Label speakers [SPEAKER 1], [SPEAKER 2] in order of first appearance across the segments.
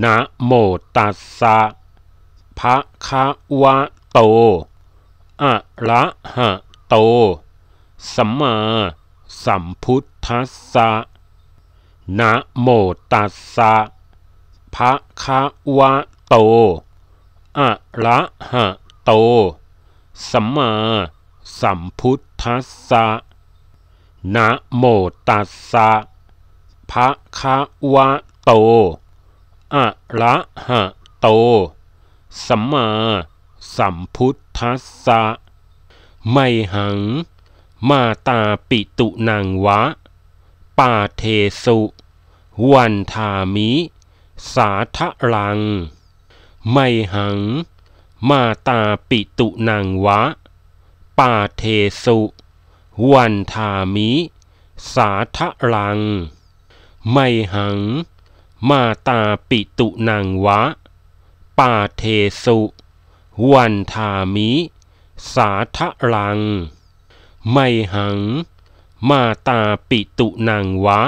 [SPEAKER 1] นะโมตัสสะภะคะวะโต อะระหะโต สัมมาสัมพุทธัสสะ นะโมตัสสะภะคะวะโต อะระหะโต สัมมาสัมพุทธัสสะ นะโมตัสสะภะคะวะโตอะระหะโตสัมมาสัมพุทธัสสะไมหัง มาตาปิตุนางวะ ปาเทสุวันทามิ สาทะลัง ไมหัง มาตาปิตุนางวะ ปาเทสุวันทามิ สาทะลัง ไมหังมาตาปิตุนางวะ ปาเทสุ วันธามิ สาทะลัง ไมหัง มาตาปิตุนางวะ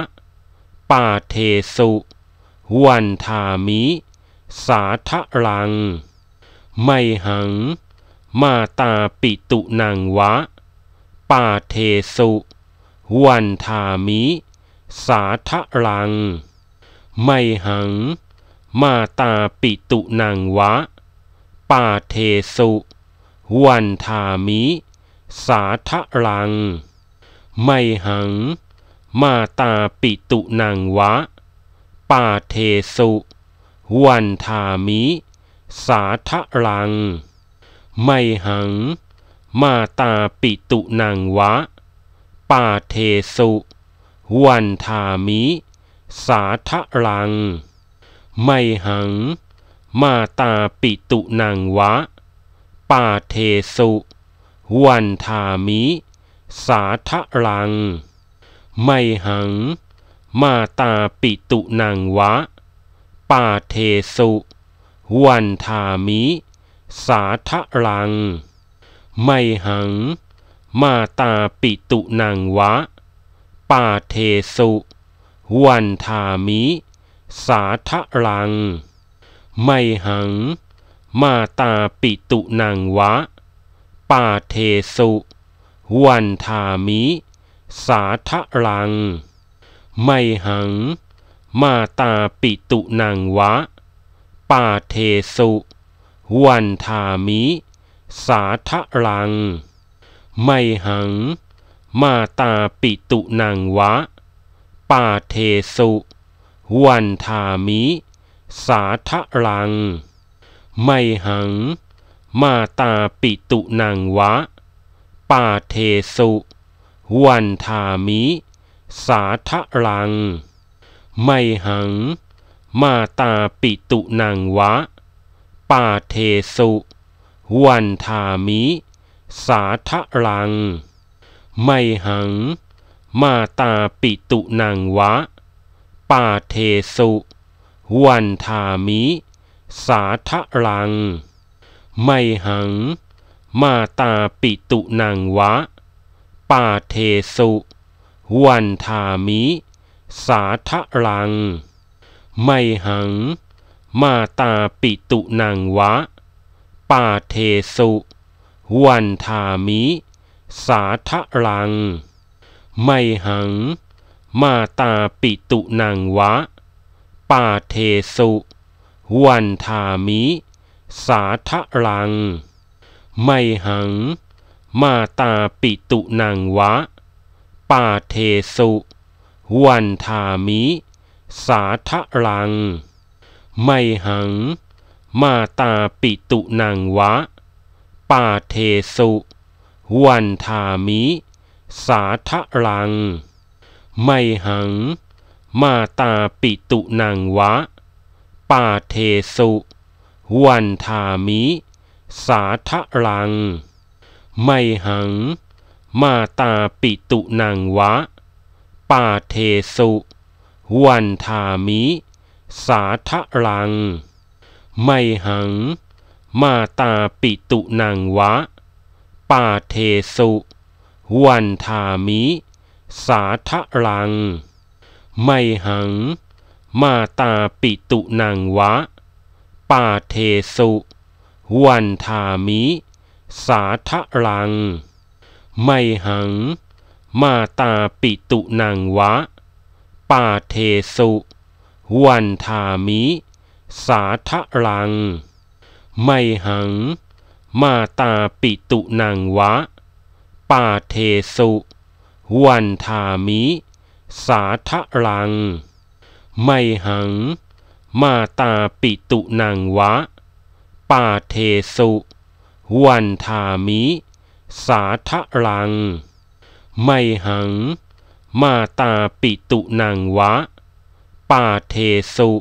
[SPEAKER 1] ปาเทสุวันธามิ สาทะลัง ไมหัง มาตาปิตุนางวะ ปาเทสุวันธามิ สาทะลังไมหัง มาตาปิตุนางวะ ปาเทสุ วันธามิ สาทะลัง ไมหัง มาตาปิตุนางวะ ปาเทสุวันธามิ สาทะลัง ไมหัง มาตาปิตุนางวะ ปาเทสุวันธามิสาทะลัง ไมหังมาตาปิตุนางวะ ปาเทสุ วันธามิ สาทะลัง ไมหัง มาตาปิตุนางวะ ปาเทสุวันธามิ สาทะลัง ไมหัง มาตาปิตุนางวะ ปาเทสุวันทามิ สาทะลัง ไมหัง มาตาปิตุนางวะ ปาเทสุ วันทามิ สาทะลัง ไมหัง มาตาปิตุนางวะ ปาเทสุวันทามิ สาทะลัง ไมหัง มาตาปิตุนางวะปาเทสุวันธามิ สาทะลัง ไมหัง มาตาปิตุนางวะ ปาเทสุวันธามิ สาทะลัง ไมหัง มาตาปิตุนางวะ ปาเทสุวันธามิ สาทะลัง ไมหังมาตาปิตุนางวะ ปาเทสุ วันธามิ สาทะลัง ไมหัง มาตาปิตุนางวะ ปาเทสุวันธามิ สาทะลัง ไมหัง มาตาปิตุนางวะ ปาเทสุวันธามิ สาทะลังไมหัง มาตาปิตุนางวะ ปาเทสุ วันธามิ สาทะลัง ไมหัง มาตาปิตุนางวะ ปาเทสุวันธามิ สาทะลัง ไมหัง มาตาปิตุนางวะ ปาเทสุวันธามิสาทะลัง ไมหัง มาตาปิตุนางวะ ปาเทสุ วันธามิ สาทะลัง ไมหัง มาตาปิตุนางวะ ปาเทสุวันธามิ สาทะลัง ไมหัง มาตาปิตุนางวะ ปาเทสุวันทามิ สาทะลัง ไมหังมาตาปิตุนางวะ ปาเทสุวันทามิ สาทะลัง ไมหังมาตาปิตุนางวะ ปาเทสุวันทามิ สาทะลัง ไมหังมาตาปิตุนางวะาเทสุวันธามิ สาทะลัง ไมหังมาตาปิตุนางวะ ปาเทสุวันธามิ สาทะลัง ไมหังมาตาปิตุนางวะ ปาเทสุ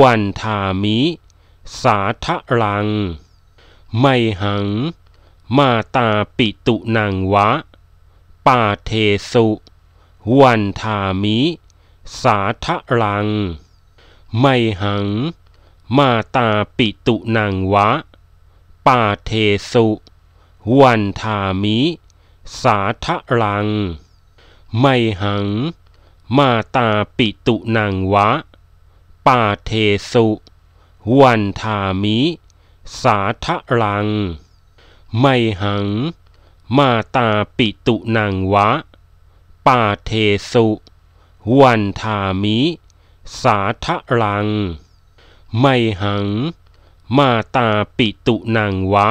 [SPEAKER 1] วันธามิ สาทะลัง ไมหังมาตาปิตุนางวะ ปาเทสุ วันธามิ สาทะลัง ไมหัง มาตาปิตุนางวะ ปาเทสุวันธามิ สาทะลัง ไมหัง มาตาปิตุนางวะ ปาเทสุวันธามิ สาทะลังไมหัง มาตาปิตุนางวะ ปาเทสุ วันธามิ สาทะลัง ไมหัง มาตาปิตุนางวะ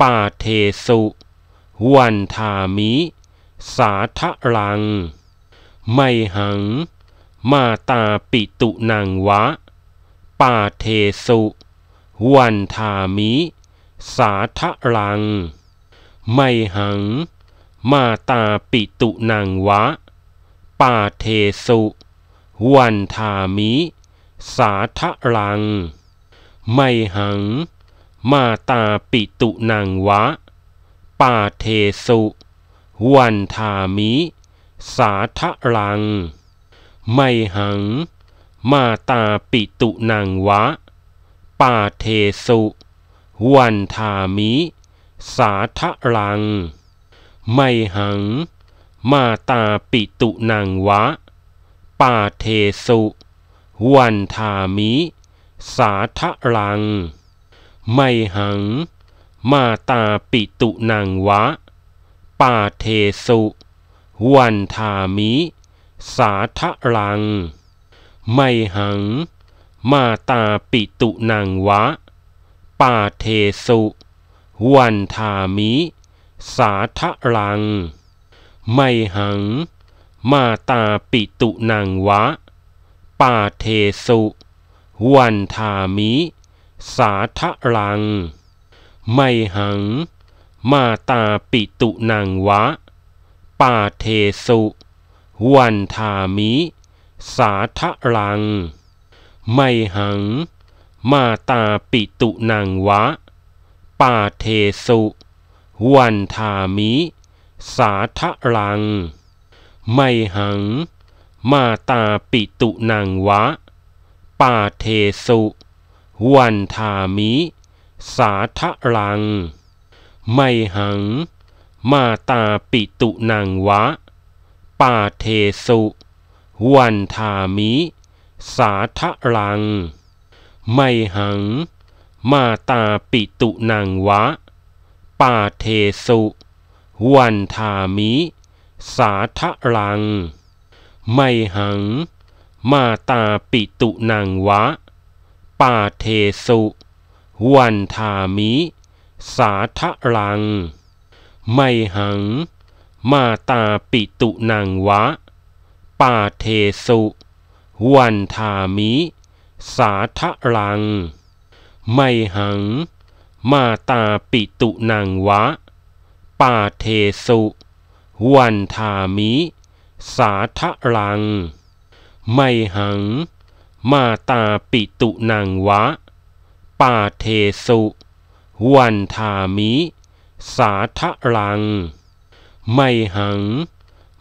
[SPEAKER 1] ปาเทสุวันธามิ สาทะลัง ไมหัง มาตาปิตุนางวะ ปาเทสุวันธามิสาทะลัง ไมหัง มาตาปิตุนางวะ ปาเทสุ วันธามิ สาทะลัง ไมหัง มาตาปิตุนางวะ ปาเทสุวันธามิ สาทะลัง ไมหัง มาตาปิตุนางวะ ปาเทสุวันทามิ สาทะลัง ไมหังมาตาปิตุนางวะ ปาเทสุวันทามิ สาทะลัง ไมหังมาตาปิตุนางวะ ปาเทสุวันทามิ สาทะลัง ไมหังมาตาปิตุนางวะปาเทสุวันธามิ สาทะลัง ไมหัง มาตาปิตุนางวะ ปาเทสุวันธามิ สาทะลัง ไมหัง มาตาปิตุนางวะ ปาเทสุวันธามิ สาทะลัง ไมหังมาตาปิตุนางวะ ปาเทสุ วันธามิ สาทะลัง ไมหัง มาตาปิตุนางวะ ปาเทสุวันธามิ สาทะลัง ไมหัง มาตาปิตุนางวะ ปาเทสุวันธามิ สาทะลังไมหัง มาตาปิตุนางวะ ปาเทสุ วันธามิ สาทะลัง ไมหัง มาตาปิตุนางวะ ปาเทสุวันธามิ สาทะลัง ไมหัง มาตาปิตุนางวะ ปาเทสุวันธามิสาทะลัง ไมหัง มาตาปิตุนางวะ ปาเทสุ วันธามิ สาทะลัง ไมหัง มาตาปิตุนางวะ ปาเทสุวันธามิ สาทะลัง ไมหัง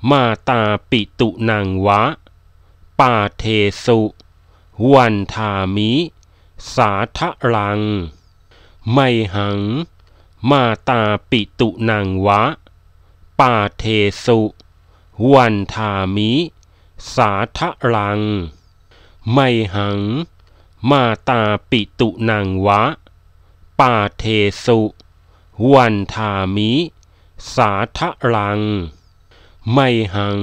[SPEAKER 1] มาตาปิตุนางวะ ปาเทสุวันทามิ สาทะลัง ไมหัง มาตาปิตุนางวะ ปาเทสุ วันทามิ สาทะลัง ไมหัง มาตาปิตุนางวะ ปาเทสุ วันทามิ สาทะลัง ไมหัง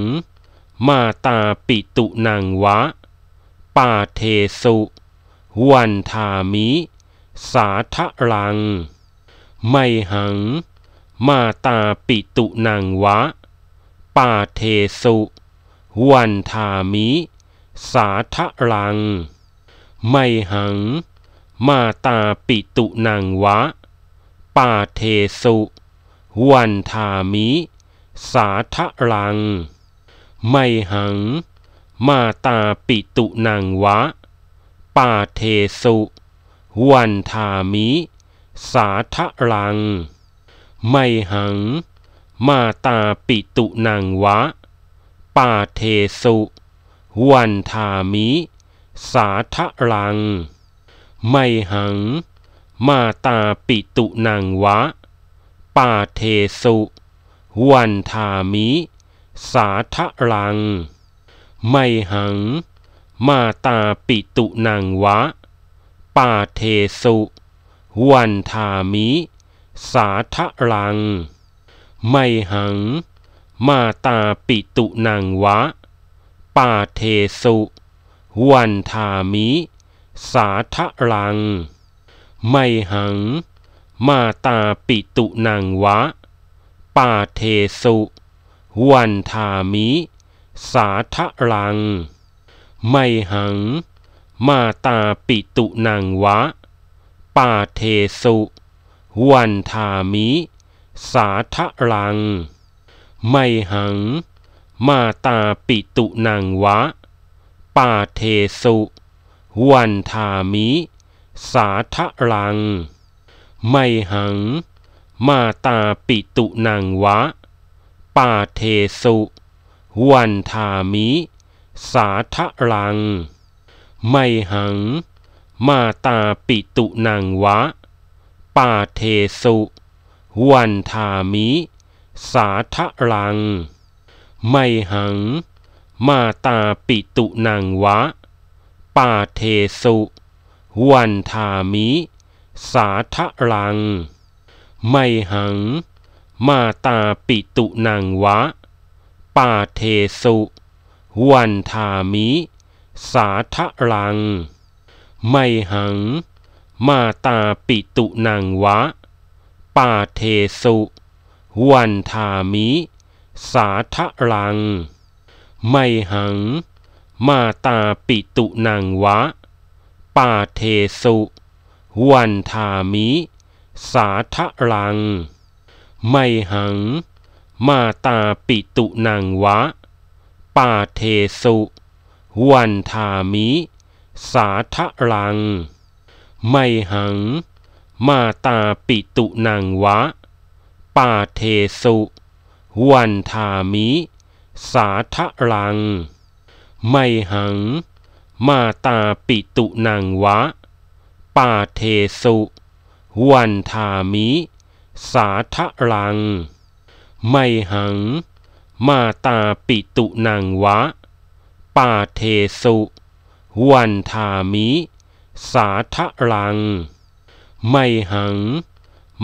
[SPEAKER 1] มาตาปิตุนางวะปาเทสุวันธามิ สาทะลัง ไมหัง มาตาปิตุนางวะ ปาเทสุวันธามิ สาทะลัง ไมหัง มาตาปิตุนางวะ ปาเทสุวันธามิ สาทะลัง ไมหังมาตาปิตุนางวะ ปาเทสุ วันธามิ สาทะลัง ไมหัง มาตาปิตุนางวะ ปาเทสุวันธามิ สาทะลัง ไมหัง มาตาปิตุนางวะ ปาเทสุวันธามิ สาทะลังไมหัง มาตาปิตุนางวะ ปาเทสุ วันธามิ สาทะลัง ไมหัง มาตาปิตุนางวะ ปาเทสุวันธามิ สาทะลัง ไมหัง มาตาปิตุนางวะ ปาเทสุวันธามิสาทะลัง ไมหัง มาตาปิตุนางวะ ปาเทสุ วันธามิ สาทะลัง ไมหัง มาตาปิตุนางวะ ปาเทสุวันธามิ สาทะลัง ไมหัง มาตาปิตุนางวะ ปาเทสุวันทามิ สาทะลัง ไมหัง มาตาปิตุนางวะ ปาเทสุวันทามิ สาทะลัง ไมหัง มาตาปิตุนางวะ ปาเทสุวันทามิ สาทะลัง ไมหัง มาตาปิตุนางวะปาเทสุวันธามิ สาทะลัง ไมหังมาตาปิตุนางวะ ปาเทสุวันธามิ สาทะลัง ไมหังมาตาปิตุนางวะ ปาเทสุวันธามิ สาทะลัง ไมหังมาตาปิตุนางวะ ปาเทสุ วันธามิ สาทะลัง ไมหัง มาตาปิตุนางวะ ปาเทสุวันธามิ สาทะลัง ไมหัง มาตาปิตุนางวะ ปาเทสุวันธามิ สาทะลังไมหัง มาตาปิตุนางวะ ปาเทสุ วันธามิ สาทะลัง ไมหัง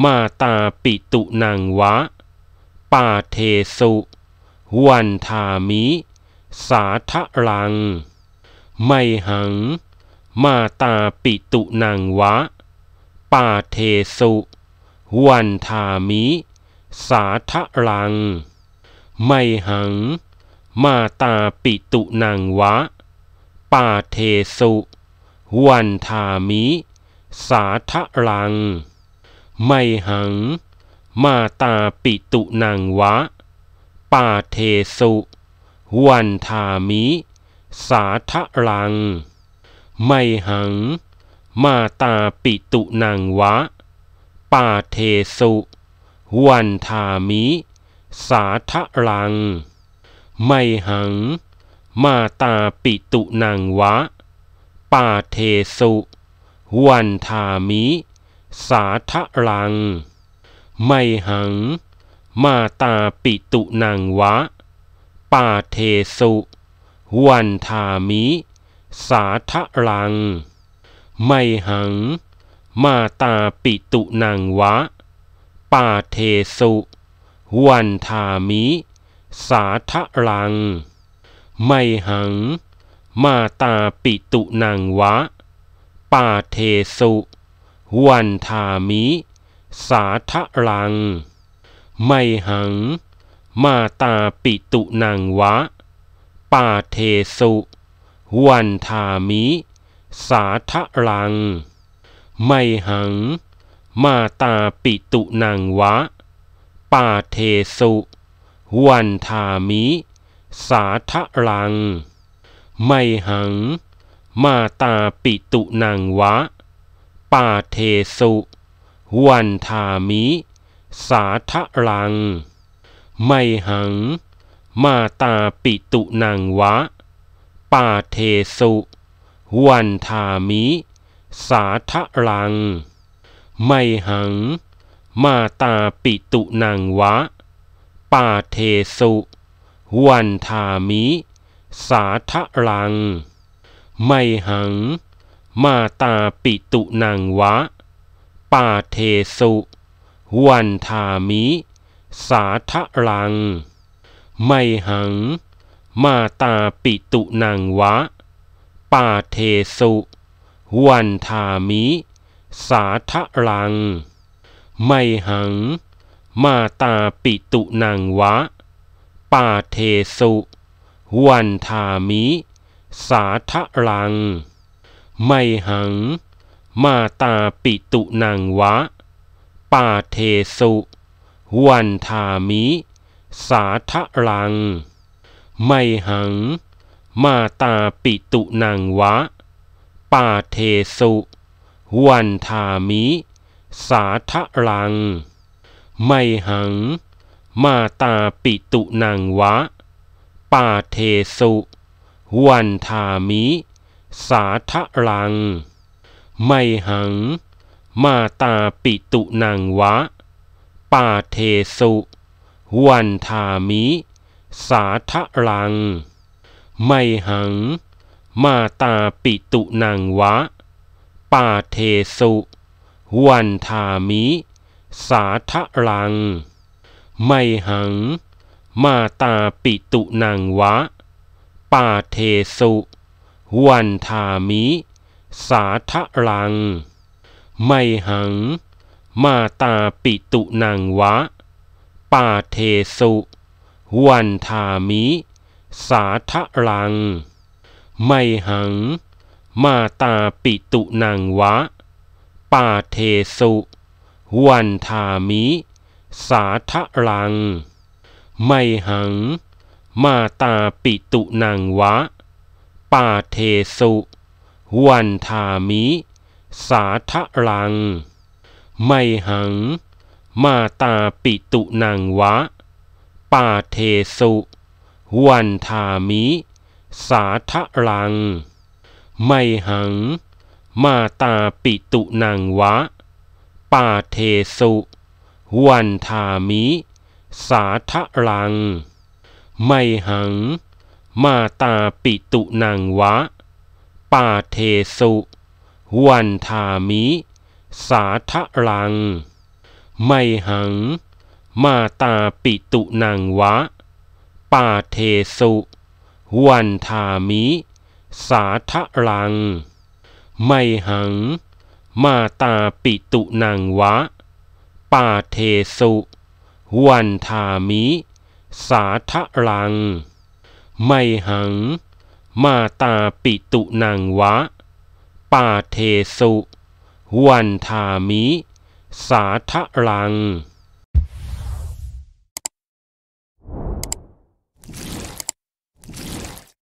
[SPEAKER 1] มาตาปิตุนางวะ ปาเทสุวันธามิ สาทะลัง ไมหัง มาตาปิตุนางวะ ปาเทสุวันธามิสาทะลัง ไมหัง มาตาปิตุนางวะ ปาเทสุ วันธามิ สาทะลัง ไมหัง มาตาปิตุนางวะ ปาเทสุวันธามิ สาทะลัง ไมหัง มาตาปิตุนางวะ ปาเทสุวันทามิ สาทะลัง ไมหัง มาตาปิตุนางวะ ปาเทสุวันทามิ สาทะลัง ไมหัง มาตาปิตุนางวะ ปาเทสุวันทามิ สาทะลัง ไมหัง มาตาปิตุนางวะปาเทสุวันธามิ สาทะลัง ไมหัง มาตาปิตุนางวะ ปาเทสุวันธามิ สาทะลัง ไมหัง มาตาปิตุนางวะ ปาเทสุวันธามิ สาทะลัง ไมหังมาตาปิตุนางวะ ปาเทสุ วันธามิ สาทะลัง ไมหัง มาตาปิตุนางวะ ปาเทสุวันธามิ สาทะลัง ไมหัง มาตาปิตุนางวะ ปาเทสุวันธามิ สาทะลังไมหัง มาตาปิตุนางวะ ปาเทสุ วันธามิ สาทะลัง ไมหัง มาตาปิตุนางวะ ปาเทสุวันธามิ สาทะลัง ไมหัง มาตาปิตุนางวะ ปาเทสุวันธามิสาทะลัง ไมหัง มาตาปิตุนางวะ ปาเทสุ วันธามิ สาทะลัง ไมหัง มาตาปิตุนางวะ ปาเทสุวันธามิ สาทะลัง ไมหัง มาตาปิตุนางวะ ปาเทสุวันทามิ สาทะลัง ไมหังมาตาปิตุนางวะ ปาเทสุวันทามิ สาทะลัง ไมหังมาตาปิตุนางวะ ปาเทสุ วันทามิ สาทะลัง ไมหังมาตาปิตุนางวะปาเทสุวันธามิ สาทะลัง ไมหัง มาตาปิตุนางวะ ปาเทสุวันธามิ สาทะลัง ไมหัง มาตาปิตุนางวะ ปาเทสุวันธามิ สาทะลัง ไมหังมาตาปิตุนางวะ ปาเทสุ วันธามิ สาทะลัง ไมหัง มาตาปิตุนางวะ ปาเทสุวันธามิ สาทะลัง ไมหัง มาตาปิตุนางวะ ปาเทสุวันธามิ สาทะลังไมหัง มาตาปิตุนางวะ ปาเทสุ วันธามิ สาทะลัง ไมหัง มาตาปิตุนางวะ ปาเทสุวันธามิ สาทะลัง ไมหัง มาตาปิตุนางวะ ปาเทสุวันธามิสาทะลัง ไมหังมาตาปิตุนางวะ ปาเทสุวันธามิสาทะลัง ไมหัง มาตาปิตุนางวะ ปาเทสุวันธามิ สาทะลัง